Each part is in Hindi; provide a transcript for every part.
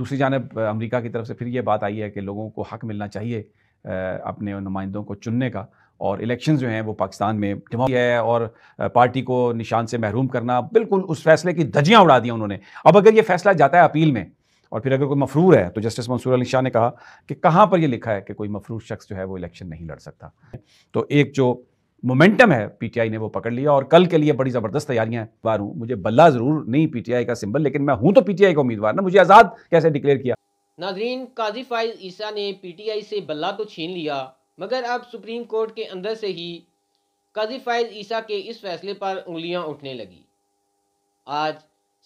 दूसरी जानब अमरीका की तरफ से फिर ये बात आई है कि लोगों को हक मिलना चाहिए अपने नुमाइंदों को चुनने का और इलेक्शन जो हैं वो पाकिस्तान में है और पार्टी को निशान से महरूम करना बिल्कुल उस फैसले की धजियाँ उड़ा दी उन्होंने अब अगर ये फैसला जाता है अपील में और फिर अगर कोई मफरूर है तो जस्टिस मंसूर अली शाह ने कहा कि कहाँ पर यह लिखा है कि कोई मफरूर शख्स जो है वो इलेक्शन नहीं लड़ सकता तो एक जो मोमेंटम है पीटीआई ने वो पकड़ लिया और कल के लिए बड़ी ज़बरदस्त तैयारियां हैं बार हूँ मुझे बल्ला ज़रूर नहीं पीटीआई का सिंबल लेकिन मैं हूं तो पीटीआई का उम्मीदवार ना मुझे आज़ाद कैसे डिक्लेयर किया नाजरीन काजी फाइज ईसा ने पीटीआई से बल्ला तो छीन लिया मगर अब सुप्रीम कोर्ट के अंदर से ही काजी फाइज ईसा के इस फैसले पर उंगलियां उठने लगी आज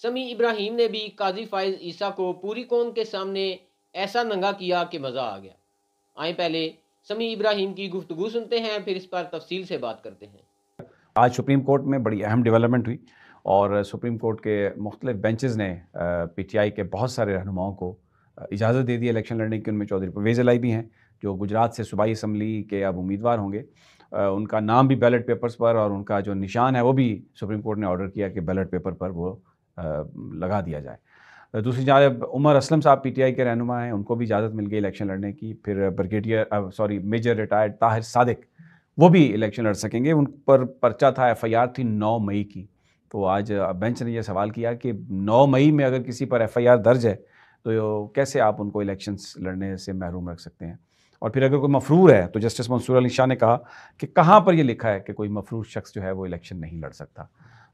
समी इब्राहिम ने भी काजी फाइज ईसा को पूरी कौम के सामने ऐसा नंगा किया कि मज़ा आ गया आए पहले समी इब्राहिम की गुफ्तगु सुनते हैं फिर इस पर तफसील से बात करते हैं आज सुप्रीम कोर्ट में बड़ी अहम डेवलपमेंट हुई और सुप्रीम कोर्ट के मुख्तलिफ बेंचेस ने पीटीआई के बहुत सारे रहनुमाओं को इजाज़त दे दी इलेक्शन लड़ने की उनमें चौधरी परवेज़ अलाई भी हैं जो गुजरात से सूबाई असम्बली के अब उम्मीदवार होंगे उनका नाम भी बैलेट पेपर्स पर और उनका जो निशान है वो भी सुप्रीम कोर्ट ने ऑर्डर किया कि बैलेट पेपर पर वो लगा दिया जाए दूसरी जानब उमर असलम साहब पीटीआई के रहनुमा हैं उनको भी इजाज़त मिल गई इलेक्शन लड़ने की फिर brigadier sorry major retired Tahir Sadiq वो भी इलेक्शन लड़ सकेंगे उन पर पर्चा था एफआईआर थी नौ मई की तो आज बेंच ने यह सवाल किया कि नौ मई में अगर किसी पर एफआईआर दर्ज है तो कैसे आप उनको इलेक्शन लड़ने से महरूम रख सकते हैं और फिर अगर कोई मफरूर है तो जस्टिस मंसूर अली शाह ने कहा कि कहाँ पर यह लिखा है कि कोई मफरूर शख्स जो है वो इलेक्शन नहीं लड़ सकता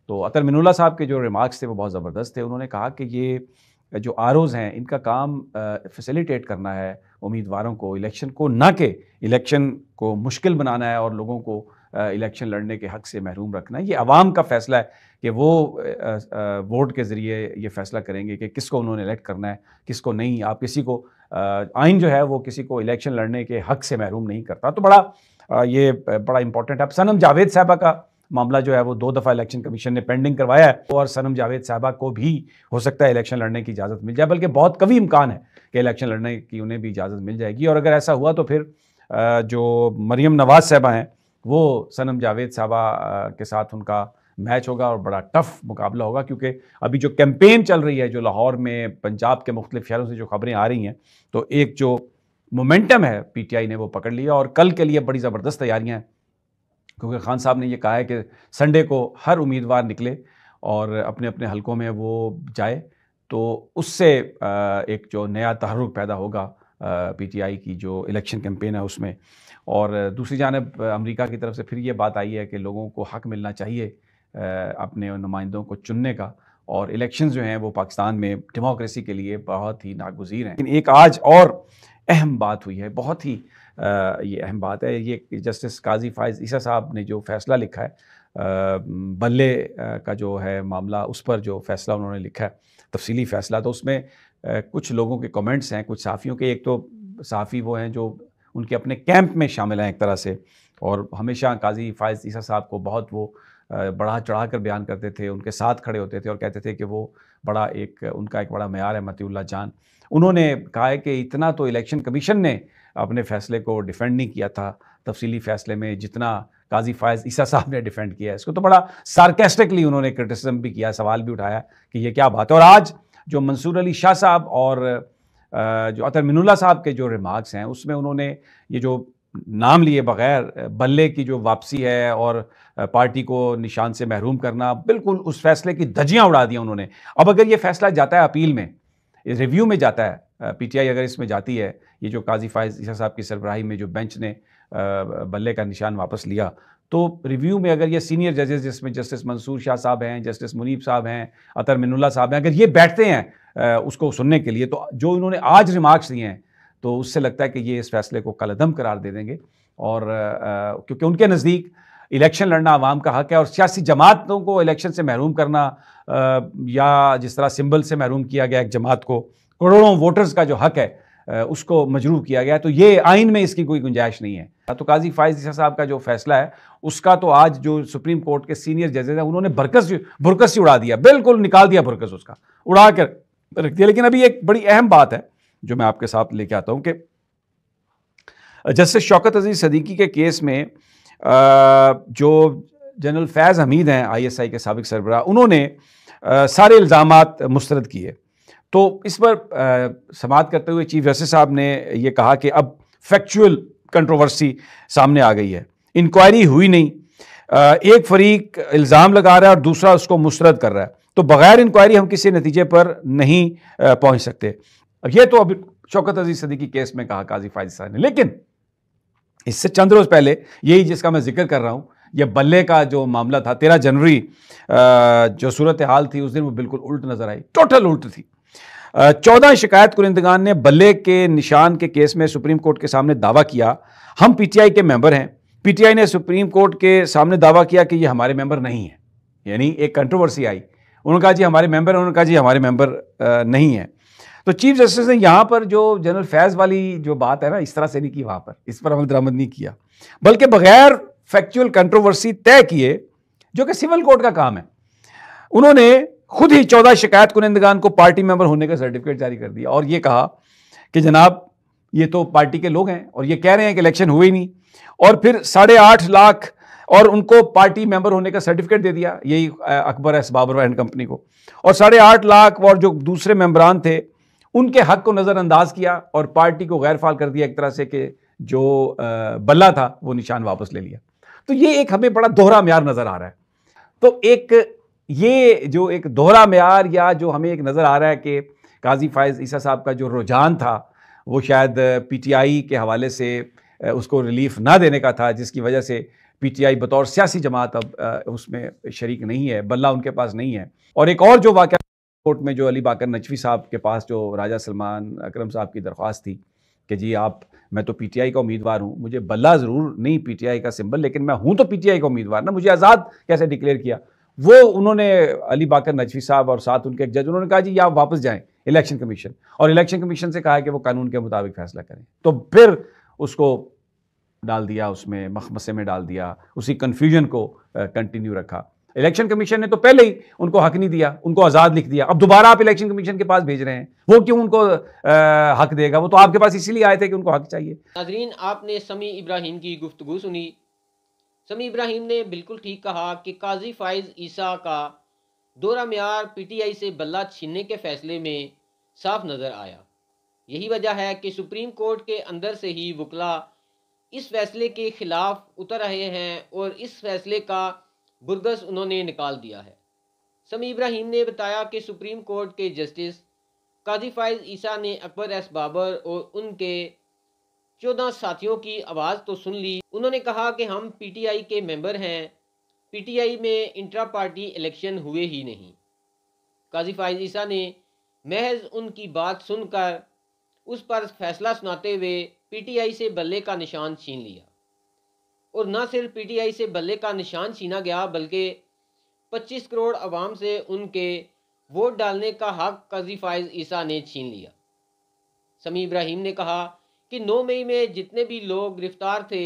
तो अतर मिनुल्ला साहब के जो रिमार्क्स थे वो बहुत ज़बरदस्त थे उन्होंने कहा कि ये जो आर हैं इनका काम फैसिलिटेट करना है उम्मीदवारों को इलेक्शन को ना के इलेक्शन को मुश्किल बनाना है और लोगों को इलेक्शन लड़ने के हक से महरूम रखना है ये आवाम का फैसला है कि वो वोट के ज़रिए ये फैसला करेंगे कि किसको उन्होंने इलेक्ट करना है किसको नहीं आप किसी को आइन जो है वो किसी को इलेक्शन लड़ने के हक से महरूम नहीं करता तो बड़ा ये बड़ा इंपॉर्टेंट है अब सनम जावेद साहबा का मामला जो है वो दो दफ़ा इलेक्शन कमीशन ने पेंडिंग करवाया है और सनम जावेद साहबा को भी हो सकता है इलेक्शन लड़ने की इजाज़त मिल जाए बल्कि बहुत कभी इम्कान है कि इलेक्शन लड़ने की उन्हें भी इजाज़त मिल जाएगी और अगर ऐसा हुआ तो फिर जो मरियम नवाज़ साहबा हैं वो सनम जावेद साहबा के साथ उनका मैच होगा और बड़ा टफ मुकाबला होगा क्योंकि अभी जो कैंपेन चल रही है जो लाहौर में पंजाब के मुख्तु शहरों से जो खबरें आ रही हैं तो एक जो मोमेंटम है पीटीआई ने वो पकड़ लिया और कल के लिए बड़ी ज़बरदस्त तैयारियां हैं क्योंकि खान साहब ने ये कहा है कि संडे को हर उम्मीदवार निकले और अपने अपने हलकों में वो जाए तो उससे एक जो नया तहरुक पैदा होगा पीटीआई की जो इलेक्शन कैंपेन है उसमें और दूसरी जानब अमेरिका की तरफ से फिर ये बात आई है कि लोगों को हक मिलना चाहिए अपने नुमाइंदों को चुनने का और इलेक्शंस जो हैं वो पाकिस्तान में डेमोक्रेसी के लिए बहुत ही नागुजीर हैं लेकिन एक आज और अहम बात हुई है बहुत ही आ, ये अहम बात है ये जस्टिस काजी फायज ईसा साहब ने जो फैसला लिखा है आ, बल्ले का जो है मामला उस पर जो फैसला उन्होंने लिखा है तफसीली फैसला तो उसमें आ, कुछ लोगों के कमेंट्स हैं कुछ सहाफ़ियों के एक तो सहाफ़ी वो हैं जो उनके अपने कैंप में शामिल हैं एक तरह से और हमेशा काजी फायज ईसा साहब को बहुत वो बढ़ा चढ़ा कर बयान करते थे उनके साथ खड़े होते थे और कहते थे कि वो बड़ा एक उनका एक बड़ा मैार है मतील्ला जान उन्होंने कहा है कि इतना तो इलेक्शन कमीशन ने अपने फैसले को डिफेंड नहीं किया था तफसीली फैसले में जितना काजी फायज ईसा साहब ने डिफेंड किया है इसको तो बड़ा सार्केस्टिकली उन्होंने क्रिटिसिज्म भी किया सवाल भी उठाया कि ये क्या बात है और आज जो मंसूर अली शाह साहब और जो अतर मिनुल्ला साहब के जो रिमार्क्स हैं उसमें उन्होंने ये जो नाम लिए बगैर बल्ले की जो वापसी है और पार्टी को निशान से महरूम करना बिल्कुल उस फैसले की धजियाँ उड़ा दी उन्होंने अब अगर ये फैसला जाता है अपील में रिव्यू में जाता है पीटीआई अगर इसमें जाती है ये जो काजी फायज ईसा साहब की सरबराही में जो बेंच ने बल्ले का निशान वापस लिया तो रिव्यू में अगर ये सीनियर जजेस जिसमें जस्टिस मंसूर शाह साहब हैं जस्टिस मुनीब साहब हैं अतर मिनुल्ला साहब हैं अगर ये बैठते हैं उसको सुनने के लिए तो जो इन्होंने आज रिमार्क्स दिए हैं तो उससे लगता है कि ये इस फैसले को कलदम करार दे देंगे और क्योंकि उनके नज़दीक इलेक्शन लड़ना आवाम का हक है और सियासी जमातों को इलेक्शन से महरूम करना या जिस तरह सिंबल से महरूम किया गया एक जमात को करोड़ों वोटर्स का जो हक है उसको मजरूह किया गया तो ये आइन में इसकी कोई गुंजाइश नहीं है तो काजी फायज साहब का जो फैसला है उसका तो आज जो सुप्रीम कोर्ट के सीनियर जजेज हैं उन्होंने बरकस बुरकस ही उड़ा दिया बिल्कुल निकाल दिया बुरकस उसका उड़ा कर रख दिया लेकिन अभी एक बड़ी अहम बात है जो मैं आपके साथ लेके आता हूं कि जस्टिस शौकत अजीज़ सदीकी के केस में जो जनरल फैज़ हमीद हैं आईएसआई के सबक सरबरा उन्होंने सारे इल्ज़ाम मुस्रद किए तो इस पर समात करते हुए चीफ जस्टिस साहब ने यह कहा कि अब फैक्चुअल कंट्रोवर्सी सामने आ गई है इंक्वायरी हुई नहीं एक फरीक इल्ज़ाम लगा रहा है और दूसरा उसको मुस्रद कर रहा है तो बग़ैर इंक्वायरी हम किसी नतीजे पर नहीं पहुंच सकते अब यह तो अभी शौकत अजीज सदीकी केस में कहा काजी फायज साहब ने लेकिन इससे चंद रोज पहले यही जिसका मैं जिक्र कर रहा हूं यह बल्ले का जो मामला था तेरह जनवरी जो सूरत हाल थी उस दिन वो बिल्कुल उल्ट नजर आई टोटल उल्ट थी चौदह शिकायत कुरिंदगान ने बल्ले के निशान के केस में सुप्रीम कोर्ट के सामने दावा किया हम पीटीआई के मेंबर हैं पीटीआई ने सुप्रीम कोर्ट के सामने दावा किया कि ये हमारे मेंबर नहीं है यानी एक कंट्रोवर्सी आई उन्होंने कहा जी हमारे मेंबर हैं उन्होंने कहा जी हमारे मेंबर नहीं है तो चीफ जस्टिस ने यहां पर जो जनरल फैज वाली जो बात है ना इस तरह से नहीं की वहां पर इस पर अमल दरामद नहीं किया बल्कि बगैर फैक्चुअल कंट्रोवर्सी तय किए जो कि सिविल कोर्ट का काम है उन्होंने खुद ही चौदह शिकायत कुनंदगान को पार्टी मेंबर होने का सर्टिफिकेट जारी कर दिया और यह कहा कि जनाब ये तो पार्टी के लोग हैं और ये कह रहे हैं कि इलेक्शन हुए ही नहीं और फिर साढ़े आठ लाख और उनको पार्टी मेंबर होने का सर्टिफिकेट दे दिया यही Akbar S Babar and company को और साढ़े आठ लाख और जो दूसरे मेंबरान थे उनके हक को नज़रअंदाज किया और पार्टी को गैर फाल कर दिया एक तरह से कि जो बल्ला था वो निशान वापस ले लिया तो ये एक हमें बड़ा दोहरा मैार नज़र आ रहा है तो एक ये जो एक दोहरा मैार या जो हमें एक नज़र आ रहा है कि काजी फायज़ ईसा साहब का जो रुझान था वो शायद पीटीआई के हवाले से उसको रिलीफ ना देने का था जिसकी वजह से पीटीआई बतौर सियासी जमात अब उसमें शरीक नहीं है बल्ला उनके पास नहीं है और एक और जो वाक़ कोर्ट में जो अली बाकर नचवी साहब के पास जो राजा सलमान अकरम साहब की दरख्वास्त थी कि जी आप मैं तो पीटीआई का उम्मीदवार हूँ मुझे बल्ला ज़रूर नहीं पीटीआई का सिंबल लेकिन मैं हूँ तो पीटीआई का उम्मीदवार ना मुझे आज़ाद कैसे डिक्लेयर किया वो उन्होंने अली बाकर नचवी साहब और साथ उनके एक जज उन्होंने कहा जी आप वापस जाएं इलेक्शन कमीशन और इलेक्शन कमीशन से कहा कि वो कानून के मुताबिक फैसला करें तो फिर उसको डाल दिया उसमें मखमसे में डाल दिया उसी कन्फ्यूजन को कंटिन्यू रखा इलेक्शन कमीशन ने तो पहले ही उनको हक नहीं दिया उनको आज़ाद लिख दिया अब दोबारा आप इलेक्शन कमीशन के पास भेज रहे हैं वो क्यों उनको आ, हक देगा वो तो आपके पास इसीलिए आए थे कि उनको हक चाहिए नाजरीन आपने समी इब्राहिम की गुफ्तु सुनी समी इब्राहिम ने बिल्कुल ठीक कहा कि काजी फाइज ईसा का दौरा मैार पी टी आई से बल्ला छीनने के फैसले में साफ नज़र आया यही वजह है कि सुप्रीम कोर्ट के अंदर से ही वकला इस फैसले के खिलाफ उतर रहे हैं और इस फैसले का बुरदस उन्होंने निकाल दिया है समी इब्राहिम ने बताया कि सुप्रीम कोर्ट के जस्टिस काजी फायज ईसा ने अकबर एस बाबर और उनके चौदह साथियों की आवाज़ तो सुन ली उन्होंने कहा कि हम पीटीआई के मेंबर हैं पीटीआई में इंट्रा पार्टी इलेक्शन हुए ही नहीं काजी फायज ईसा ने महज उनकी बात सुनकर उस पर फैसला सुनाते हुए पीटीआई से बल्ले का निशान छीन लिया और न सिर्फ पीटीआई से बल्ले का निशान छीना गया बल्कि 25 करोड़ अवाम से उनके वोट डालने का हक कजी फायज ईसा ने छीन लिया समी इब्राहिम ने कहा कि 9 मई में जितने भी लोग गिरफ्तार थे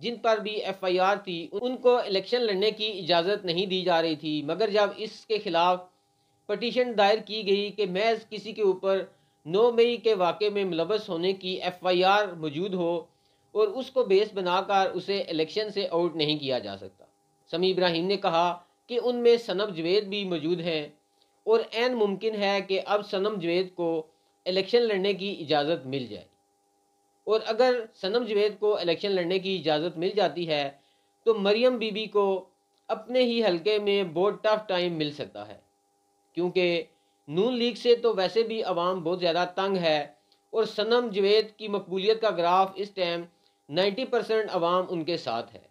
जिन पर भी एफआईआर थी उनको इलेक्शन लड़ने की इजाज़त नहीं दी जा रही थी मगर जब इसके ख़िलाफ़ पटिशन दायर की गई कि महज किसी के ऊपर नौ मई के वाक़े में मुलवस होने की एफ मौजूद हो और उसको बेस बनाकर उसे इलेक्शन से आउट नहीं किया जा सकता समी इब्राहिम ने कहा कि उनमें सनम जवेद भी मौजूद हैं और एन मुमकिन है कि अब सनम जवेद को इलेक्शन लड़ने की इजाज़त मिल जाए और अगर सनम जवेद को इलेक्शन लड़ने की इजाज़त मिल जाती है तो मरियम बीबी को अपने ही हलके में बहुत टफ टाइम मिल सकता है क्योंकि नून लीग से तो वैसे भी आवाम बहुत ज़्यादा तंग है और सनम जवेद की मकबूलीत का ग्राफ इस टाइम नाइन्टी परसेंट अवाम उनके साथ है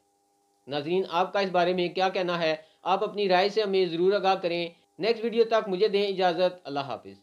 नाजीन आपका इस बारे में क्या कहना है आप अपनी राय से हमें ज़रूर आगाह करें नेक्स्ट वीडियो तक मुझे दें इजाज़त अल्लाह हाफिज़